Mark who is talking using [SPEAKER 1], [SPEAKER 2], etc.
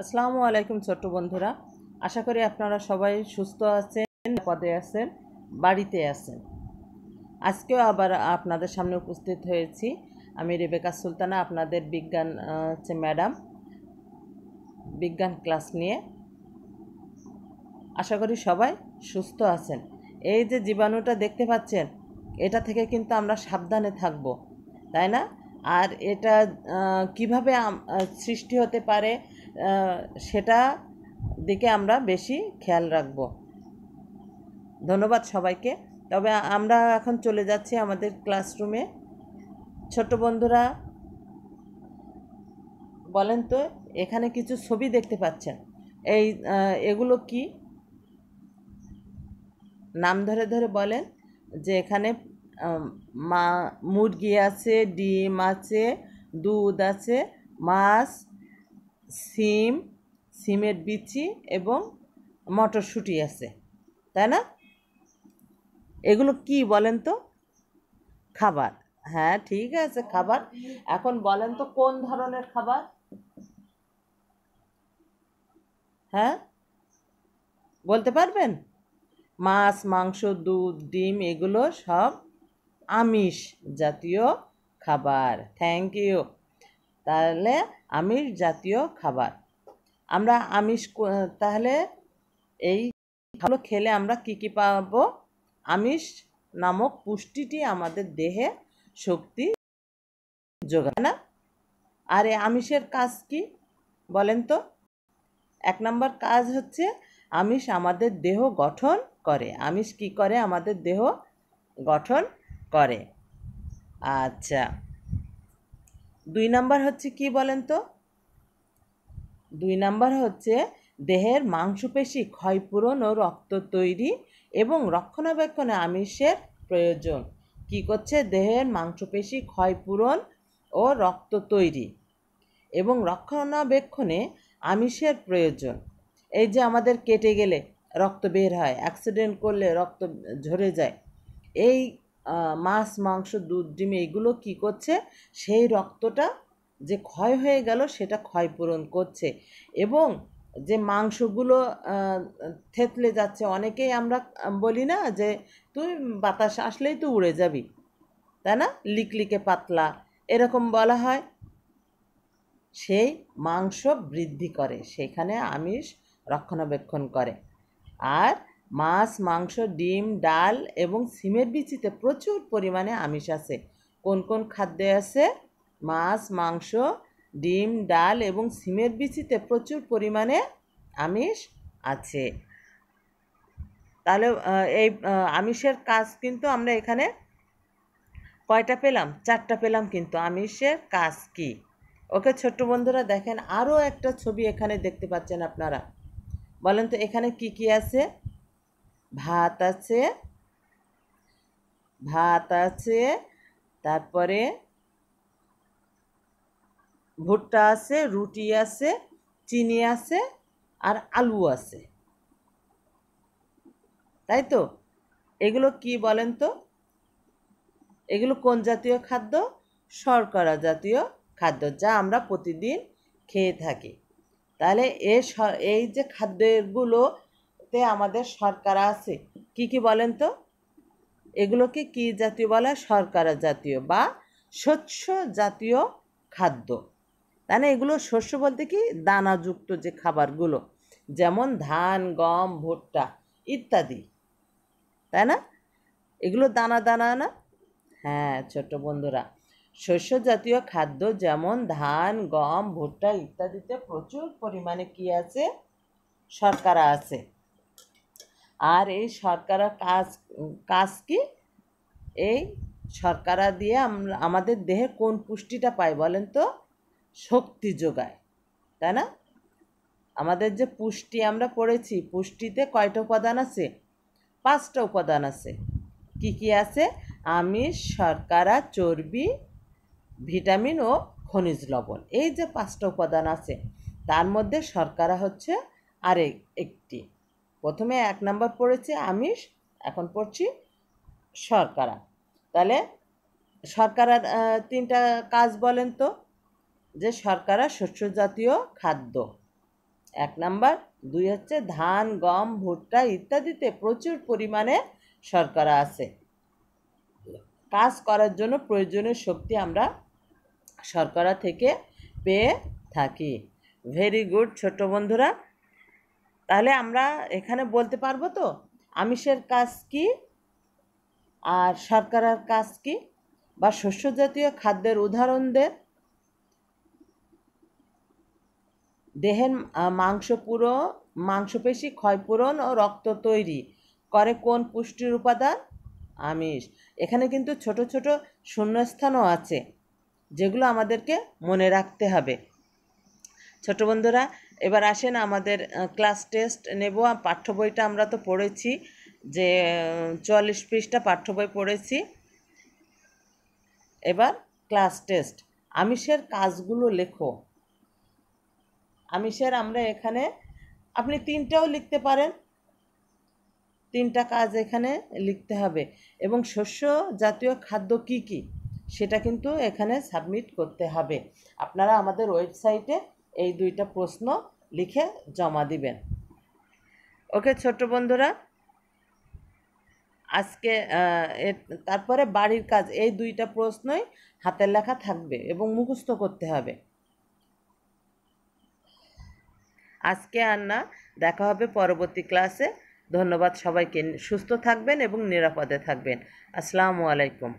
[SPEAKER 1] আসসালামু আলাইকুম ছোট্ট বন্ধুরা আশা করি আপনারা সবাই সুস্থ আছেন পদে আছেন বাড়িতে আছেন আজকেও আবার আপনাদের সামনে উপস্থিত হয়েছি আমি রেবেকা সুলতানা আপনাদের বিজ্ঞান হচ্ছে ম্যাডাম বিজ্ঞান ক্লাস নিয়ে আশা করি সবাই সুস্থ আছেন এই যে জীবাণুটা দেখতে পাচ্ছেন এটা থেকে কিন্তু আমরা সাবধানে থাকবো তাই না আর এটা কিভাবে সৃষ্টি হতে পারে সেটা দিকে আমরা বেশি খেয়াল রাখব ধন্যবাদ সবাইকে তবে আমরা এখন চলে যাচ্ছি আমাদের ক্লাসরুমে ছোট বন্ধুরা বলেন তো এখানে কিছু ছবি দেখতে পাচ্ছেন এই এগুলো কি নাম ধরে ধরে বলেন যে এখানে মা মুরগি আছে ডিম আছে দুধ আছে মাছ সিম সিমের বিচি এবং মটরশুঁটি আছে তাই না এগুলো কি বলেন তো খাবার হ্যাঁ ঠিক আছে খাবার এখন বলেন তো কোন ধরনের খাবার হ্যাঁ বলতে পারবেন মাছ মাংস দুধ ডিম এগুলো সব আমিষ জাতীয় খাবার থ্যাংক ইউ তাহলে আমিষ জাতীয় খাবার আমরা আমিষ তাহলে এই ভালো খেলে আমরা কি কি পাবো আমিষ নামক পুষ্টিটি আমাদের দেহে শক্তি যোগায় না আর এই আমিষের কাজ কি বলেন তো এক নম্বর কাজ হচ্ছে আমিষ আমাদের দেহ গঠন করে আমিষ কি করে আমাদের দেহ গঠন করে আচ্ছা দুই নাম্বার হচ্ছে কি বলেন তো দুই নাম্বার হচ্ছে দেহের মাংসপেশি ক্ষয়পূরণ ও রক্ত তৈরি এবং রক্ষণাবেক্ষণে আমিষের প্রয়োজন কি করছে দেহের মাংসপেশি ক্ষয়পূরণ ও রক্ত তৈরি এবং রক্ষণাবেক্ষণে আমিষের প্রয়োজন এই যে আমাদের কেটে গেলে রক্ত বের হয় অ্যাক্সিডেন্ট করলে রক্ত ঝরে যায় এই মাছ মাংস দুধ ডিম এগুলো কি করছে সেই রক্তটা যে ক্ষয় হয়ে গেল সেটা ক্ষয়পূরণ করছে এবং যে মাংসগুলো থেতলে যাচ্ছে অনেকেই আমরা বলি না যে তুই বাতাস আসলেই তো উড়ে যাবি তাই না লিকলিকে পাতলা এরকম বলা হয় সেই মাংস বৃদ্ধি করে সেখানে আমিষ রক্ষণাবেক্ষণ করে আর মাছ মাংস ডিম ডাল এবং সিমের বিচিতে প্রচুর পরিমাণে আমিষ আছে কোন কোন খাদ্যে আছে মাছ মাংস ডিম ডাল এবং সিমের বিচিতে প্রচুর পরিমাণে আমিষ আছে তাহলে এই আমিষের কাজ কিন্তু আমরা এখানে কয়টা পেলাম চারটা পেলাম কিন্তু আমিষের কাজ কি ওকে ছোট্ট বন্ধুরা দেখেন আরও একটা ছবি এখানে দেখতে পাচ্ছেন আপনারা বলেন তো এখানে কি কি আছে ভাত আছে ভাত আছে তারপরে ভুট্টা আছে রুটি আছে চিনি আছে আর আলু আছে তাই তো এগুলো কি বলেন তো এগুলো কোন জাতীয় খাদ্য শর্করা জাতীয় খাদ্য যা আমরা প্রতিদিন খেয়ে থাকি তাহলে এ এই যে খাদ্যগুলো করতে আমাদের সরকার আছে কি কি বলেন তো এগুলোকে কি জাতীয় বলে শর্করা জাতীয় বা শস্য জাতীয় খাদ্য তাই না এগুলো শস্য বলতে কি দানাযুক্ত যে খাবারগুলো যেমন ধান গম ভুট্টা ইত্যাদি তাই না এগুলো দানা দানা না হ্যাঁ ছোট বন্ধুরা শস্য জাতীয় খাদ্য যেমন ধান গম ভুট্টা ইত্যাদিতে প্রচুর পরিমাণে কি আছে শর্করা আছে আর এই শর্করা কাজ কাজ কি এই শর্করা দিয়ে আমরা আমাদের দেহে কোন পুষ্টিটা পাই বলেন তো শক্তি যোগায় তাই না আমাদের যে পুষ্টি আমরা পড়েছি পুষ্টিতে কয়টা উপাদান আছে পাঁচটা উপাদান আছে কি কি আছে আমিষ শর্করা চর্বি ভিটামিন ও খনিজ লবণ এই যে পাঁচটা উপাদান আছে তার মধ্যে শর্করা হচ্ছে আরেক একটি প্রথমে এক নম্বর পড়েছি আমিষ এখন পড়ছি শর্করা তাহলে শর্করার তিনটা কাজ বলেন তো যে শর্করা শস্য জাতীয় খাদ্য এক নাম্বার দুই হচ্ছে ধান গম ভুট্টা ইত্যাদিতে প্রচুর পরিমাণে শর্করা আছে কাজ করার জন্য প্রয়োজনীয় শক্তি আমরা শর্করা থেকে পেয়ে থাকি ভেরি গুড ছোট বন্ধুরা তাহলে আমরা এখানে বলতে পারবো তো আমিষের কাজ কি আর শর্করার কাজ কি বা শস্য জাতীয় খাদ্যের উদাহরণদের দেহের মাংস পুরো মাংসপেশি ক্ষয়পূরণ ও রক্ত তৈরি করে কোন পুষ্টির উপাদান আমিষ এখানে কিন্তু ছোট ছোট শূন্যস্থানও আছে যেগুলো আমাদেরকে মনে রাখতে হবে ছোট বন্ধুরা এবার আসেন আমাদের ক্লাস টেস্ট নেব পাঠ্য বইটা আমরা তো পড়েছি যে চুয়াল্লিশ পৃষ্ঠা পাঠ্য বই পড়েছি এবার ক্লাস টেস্ট আমিষের কাজগুলো লেখো আমিষের আমরা এখানে আপনি তিনটাও লিখতে পারেন তিনটা কাজ এখানে লিখতে হবে এবং শস্য জাতীয় খাদ্য কি কি সেটা কিন্তু এখানে সাবমিট করতে হবে আপনারা আমাদের ওয়েবসাইটে এই দুইটা প্রশ্ন লিখে জমা দিবেন ওকে ছোট বন্ধুরা আজকে তারপরে বাড়ির কাজ এই দুইটা প্রশ্নই হাতের লেখা থাকবে এবং মুখস্থ করতে হবে আজকে আর না দেখা হবে পরবর্তী ক্লাসে ধন্যবাদ সবাইকে সুস্থ থাকবেন এবং নিরাপদে থাকবেন আসসালামু আলাইকুম